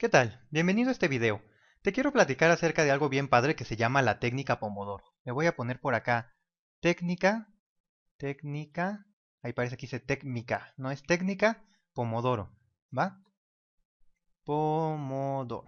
¿Qué tal? Bienvenido a este video. Te quiero platicar acerca de algo bien padre que se llama la técnica Pomodoro. Le voy a poner por acá técnica, técnica, ahí parece que dice técnica, no es técnica Pomodoro, ¿va? Pomodoro.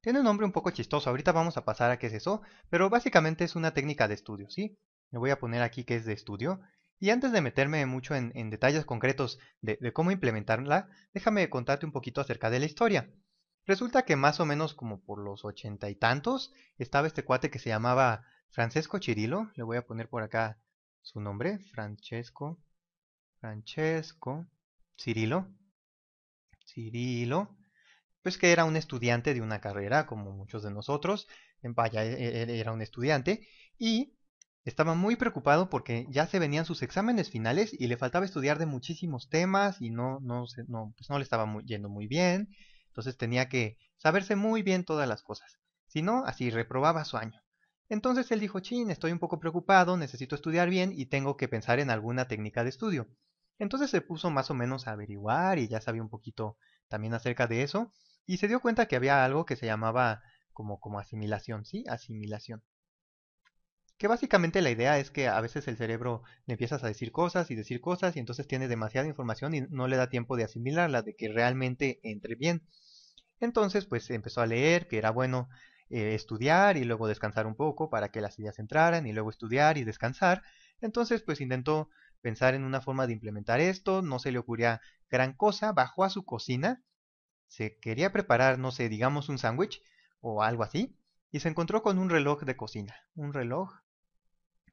Tiene un nombre un poco chistoso, ahorita vamos a pasar a qué es eso, pero básicamente es una técnica de estudio, ¿sí? Le voy a poner aquí que es de estudio y antes de meterme mucho en, detalles concretos de, cómo implementarla, déjame contarte un poquito acerca de la historia. Resulta que más o menos como por los ochenta y tantos estaba este cuate que se llamaba Francesco Chirilo, le voy a poner por acá su nombre, Francesco, Francesco, Cirilo, Cirilo, pues que era un estudiante de una carrera como muchos de nosotros, en vaya, e, e, era un estudiante y estaba muy preocupado porque ya se venían sus exámenes finales y le faltaba estudiar de muchísimos temas y no, no, no, pues no le estaba yendo muy bien. Entonces tenía que saberse muy bien todas las cosas. Si no, así reprobaba su año. Entonces él dijo, chin, estoy un poco preocupado, necesito estudiar bien y tengo que pensar en alguna técnica de estudio. Entonces se puso más o menos a averiguar y ya sabía un poquito también acerca de eso y se dio cuenta que había algo que se llamaba como, como asimilación, ¿sí? Asimilación. Que básicamente la idea es que a veces el cerebro le empiezas a decir cosas y decir cosas y entonces tiene demasiada información y no le da tiempo de asimilarla, de que realmente entre bien. Entonces pues empezó a leer que era bueno eh, estudiar y luego descansar un poco para que las ideas entraran y luego estudiar y descansar. Entonces pues intentó pensar en una forma de implementar esto, no se le ocurría gran cosa, bajó a su cocina, se quería preparar, no sé, digamos un sándwich o algo así, y se encontró con un reloj de cocina, un reloj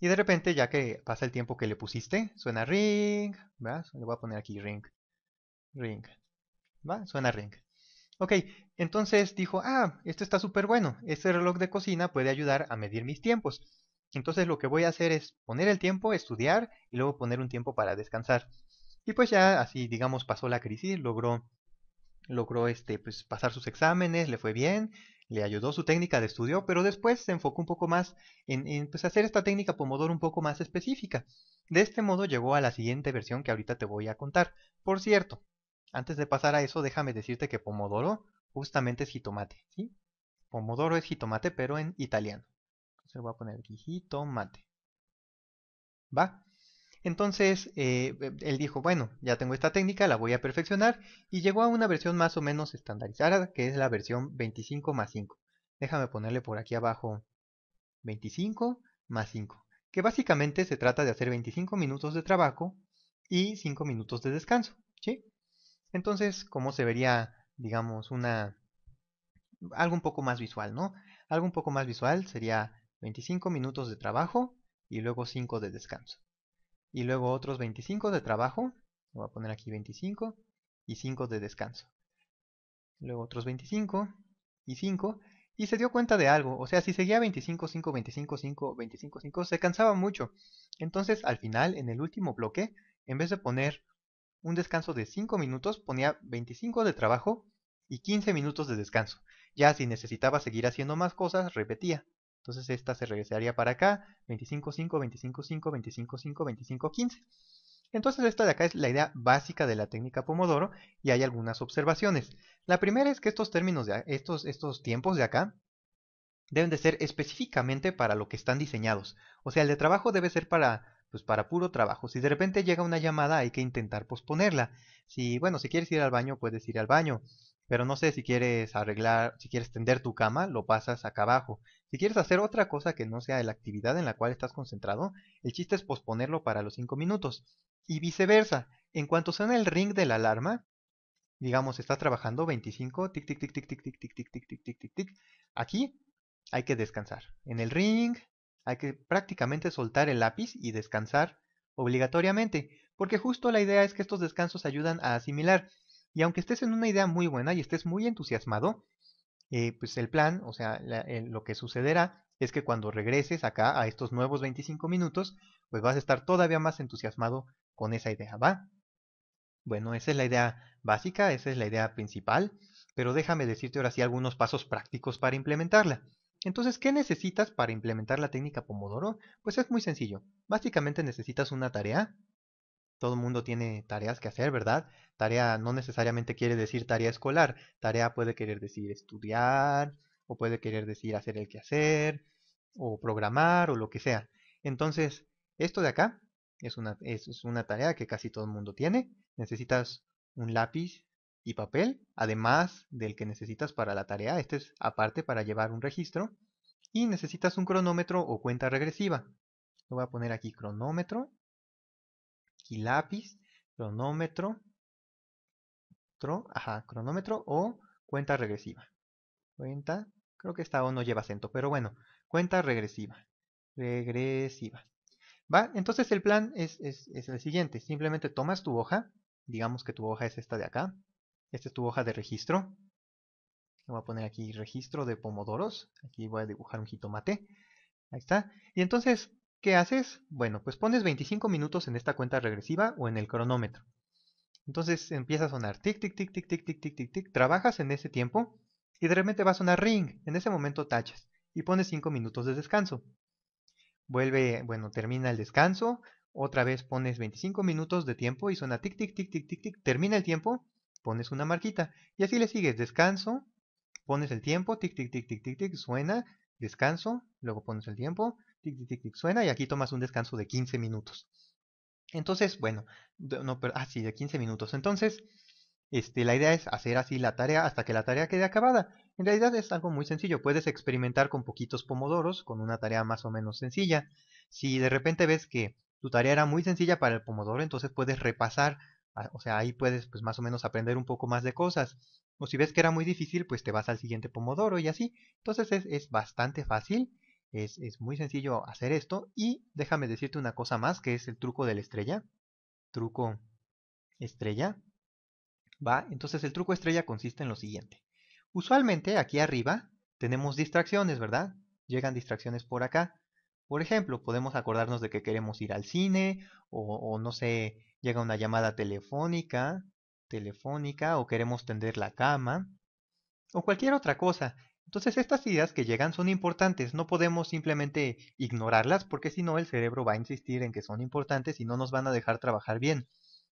Y de repente, ya que pasa el tiempo que le pusiste, suena ring, ¿verdad? Le voy a poner aquí ring, ring, ¿va? Suena ring. Ok, entonces dijo, ah, esto está súper bueno, este reloj de cocina puede ayudar a medir mis tiempos. Entonces lo que voy a hacer es poner el tiempo, estudiar y luego poner un tiempo para descansar. Y pues ya así, digamos, pasó la crisis, logró, logró este, pues, pasar sus exámenes, le fue bien, le ayudó su técnica de estudio, pero después se enfocó un poco más en, pues, hacer esta técnica Pomodoro un poco más específica. De este modo llegó a la siguiente versión que ahorita te voy a contar. Por cierto, antes de pasar a eso, déjame decirte que Pomodoro justamente es jitomate, ¿sí? Pomodoro es jitomate, pero en italiano. Entonces va voy a poner aquí jitomate. ¿Va? Entonces, eh, eh, él dijo, bueno, ya tengo esta técnica, la voy a perfeccionar, y llegó a una versión más o menos estandarizada, que es la versión 25 más 5. Déjame ponerle por aquí abajo 25 más 5, que básicamente se trata de hacer 25 minutos de trabajo y 5 minutos de descanso, ¿sí? Entonces, cómo se vería, digamos, una algo un poco más visual, ¿no? Algo un poco más visual sería 25 minutos de trabajo y luego 5 de descanso y luego otros 25 de trabajo, voy a poner aquí 25 y 5 de descanso. Luego otros 25 y 5 y se dio cuenta de algo, o sea, si seguía 25, 5, 25, 5, 25, 5, se cansaba mucho. Entonces al final, en el último bloque, en vez de poner un descanso de 5 minutos, ponía 25 de trabajo y 15 minutos de descanso. Ya si necesitaba seguir haciendo más cosas, repetía. Entonces esta se regresaría para acá, 25, 5, 25, 5, 25, 5, 25, 15. Entonces esta de acá es la idea básica de la técnica Pomodoro y hay algunas observaciones. La primera es que estos términos, de, estos, estos tiempos de acá, deben de ser específicamente para lo que están diseñados. O sea, el de trabajo debe ser para, pues para puro trabajo. Si de repente llega una llamada hay que intentar posponerla. Si, bueno, si quieres ir al baño, puedes ir al baño. Pero no sé si quieres arreglar, si quieres tender tu cama, lo pasas acá abajo. Si quieres hacer otra cosa que no sea la actividad en la cual estás concentrado, el chiste es posponerlo para los 5 minutos. Y viceversa, en cuanto suena el ring de la alarma, digamos, estás trabajando 25, tic, tic, tic, tic, tic, tic, tic, tic, tic, tic, tic, tic, tic. Aquí hay que descansar. En el ring hay que prácticamente soltar el lápiz y descansar obligatoriamente, porque justo la idea es que estos descansos ayudan a asimilar. Y aunque estés en una idea muy buena y estés muy entusiasmado, eh, pues el plan, o sea, lo que sucederá es que cuando regreses acá a estos nuevos 25 minutos, pues vas a estar todavía más entusiasmado con esa idea, ¿va? Bueno, esa es la idea básica, esa es la idea principal, pero déjame decirte ahora sí algunos pasos prácticos para implementarla. Entonces, ¿qué necesitas para implementar la técnica Pomodoro? Pues es muy sencillo. Básicamente necesitas una tarea, todo el mundo tiene tareas que hacer, ¿verdad? Tarea no necesariamente quiere decir tarea escolar. Tarea puede querer decir estudiar, o puede querer decir hacer el quehacer, o programar, o lo que sea. Entonces, esto de acá es una, una tarea que casi todo el mundo tiene. Necesitas un lápiz y papel, además del que necesitas para la tarea. Este es aparte para llevar un registro. Y necesitas un cronómetro o cuenta regresiva. Lo voy a poner aquí cronómetro lápiz, cronómetro, ajá, cronómetro o cuenta regresiva. Cuenta, creo que esta O no lleva acento, pero bueno, cuenta regresiva. Regresiva. ¿Va? Entonces el plan es, el siguiente. Simplemente tomas tu hoja, digamos que tu hoja es esta de acá. Esta es tu hoja de registro. Voy a poner aquí registro de pomodoros. Aquí voy a dibujar un jitomate. Ahí está. Y entonces ¿Qué haces? Bueno, pues pones 25 minutos en esta cuenta regresiva o en el cronómetro. Entonces empieza a sonar tic, tic, tic, tic, tic, tic, tic, tic, tic. Trabajas en ese tiempo y de repente va a sonar ring. En ese momento tachas y pones 5 minutos de descanso. Vuelve, bueno, termina el descanso. Otra vez pones 25 minutos de tiempo y suena tic, tic, tic, tic, tic, tic. Termina el tiempo, pones una marquita. Y así le sigues. Descanso, pones el tiempo, tic, tic, tic, tic, tic, tic, suena, descanso, luego pones el tiempo, tic, tic, tic, suena y aquí tomas un descanso de 15 minutos. Entonces, bueno, no, pero, ah, sí, de 15 minutos. Entonces, este, la idea es hacer así la tarea hasta que la tarea quede acabada. En realidad es algo muy sencillo, puedes experimentar con poquitos pomodoros, con una tarea más o menos sencilla. Si de repente ves que tu tarea era muy sencilla para el pomodoro, entonces puedes repasar, ah, o sea, ahí puedes pues más o menos aprender un poco más de cosas. O si ves que era muy difícil, pues te vas al siguiente pomodoro y así. Entonces es bastante fácil es, muy sencillo hacer esto. Y déjame decirte una cosa más, que es el truco de la estrella. Truco estrella. ¿Va? Entonces el truco estrella consiste en lo siguiente. Usualmente aquí arriba tenemos distracciones, ¿verdad? Llegan distracciones por acá. Por ejemplo, podemos acordarnos de que queremos ir al cine o, o no sé, llega una llamada telefónica, telefónica o queremos tender la cama o cualquier otra cosa. Entonces estas ideas que llegan son importantes, no podemos simplemente ignorarlas porque si no el cerebro va a insistir en que son importantes y no nos van a dejar trabajar bien.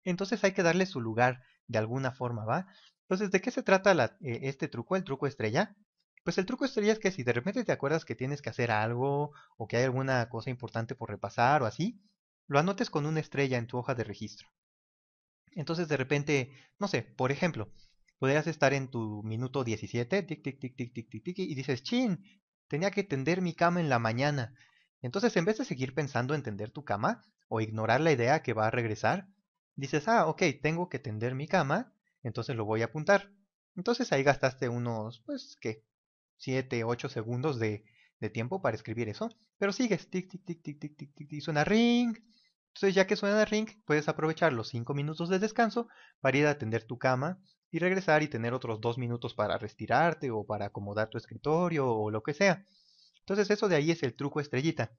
Entonces hay que darle su lugar de alguna forma, ¿va? Entonces, ¿de qué se trata eh, este truco, el truco estrella? Pues el truco estrella es que si de repente te acuerdas que tienes que hacer algo o que hay alguna cosa importante por repasar o así, lo anotes con una estrella en tu hoja de registro. Entonces de repente, no sé, por ejemplo, podrías estar en tu minuto 17, tic, tic, tic, tic, tic, tic, tic, y dices, chin, tenía que tender mi cama en la mañana. Entonces, en vez de seguir pensando en tender tu cama o ignorar la idea que va a regresar, dices, ah, ok, tengo que tender mi cama, entonces lo voy a apuntar. Entonces ahí gastaste unos, pues, ¿qué? 7, 8 segundos de, tiempo para escribir eso. Pero sigues, tic, tic, tic, tic, tic, tic, tic, y suena ring. Entonces, ya que suena ring, puedes aprovechar los 5 minutos de descanso para ir a atender tu cama y regresar y tener otros dos minutos para retirarte o para acomodar tu escritorio o lo que sea. Entonces eso de ahí es el truco estrellita.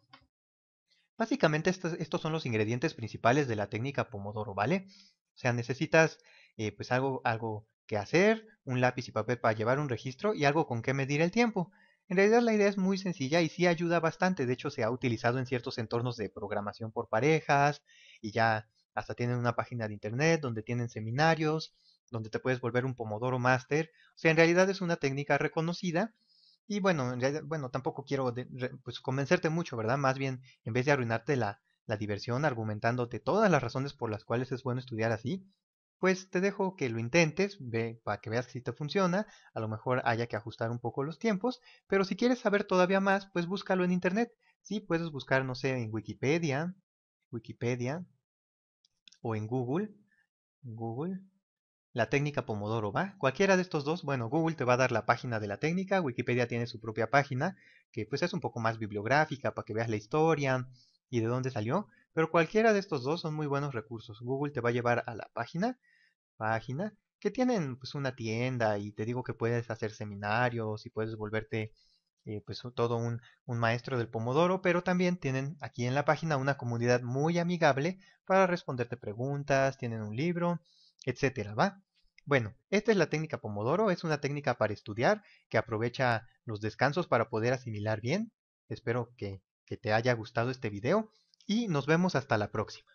Básicamente estos, son los ingredientes principales de la técnica Pomodoro, ¿vale? O sea, necesitas eh, pues algo, algo que hacer, un lápiz y papel para llevar un registro y algo con qué medir el tiempo. En realidad la idea es muy sencilla y sí ayuda bastante, de hecho se ha utilizado en ciertos entornos de programación por parejas y ya hasta tienen una página de internet donde tienen seminarios donde te puedes volver un Pomodoro Master. O sea, en realidad es una técnica reconocida. Y bueno, bueno, tampoco quiero pues, convencerte mucho, ¿verdad? Más bien, en vez de arruinarte la, la diversión argumentándote todas las razones por las cuales es bueno estudiar así, pues te dejo que lo intentes, ve, para que veas si te funciona, a lo mejor haya que ajustar un poco los tiempos, pero si quieres saber todavía más, pues búscalo en internet. Sí, puedes buscar, no sé, en Wikipedia, Wikipedia, o en Google, Google, la técnica Pomodoro, ¿va? Cualquiera de estos dos, bueno, Google te va a dar la página de la técnica, Wikipedia tiene su propia página, que pues es un poco más bibliográfica para que veas la historia y de dónde salió, pero cualquiera de estos dos son muy buenos recursos. Google te va a llevar a la página, página, que tienen pues una tienda y te digo que puedes hacer seminarios y puedes volverte eh, pues todo un, un maestro del pomodoro, pero también tienen aquí en la página una comunidad muy amigable para responderte preguntas, tienen un libro, etcétera, ¿va? Bueno, esta es la técnica Pomodoro, es una técnica para estudiar que aprovecha los descansos para poder asimilar bien. Espero que, te haya gustado este video y nos vemos hasta la próxima.